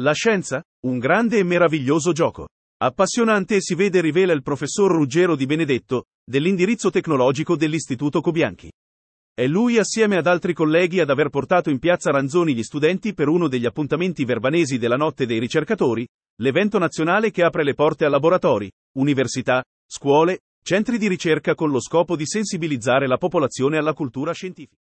La scienza? Un grande e meraviglioso gioco. Appassionante si vede e rivela il professor Ruggero Di Benedetto, dell'indirizzo tecnologico dell'Istituto Cobianchi. È lui assieme ad altri colleghi ad aver portato in piazza Ranzoni gli studenti per uno degli appuntamenti verbanesi della Notte dei Ricercatori, l'evento nazionale che apre le porte a laboratori, università, scuole, centri di ricerca con lo scopo di sensibilizzare la popolazione alla cultura scientifica.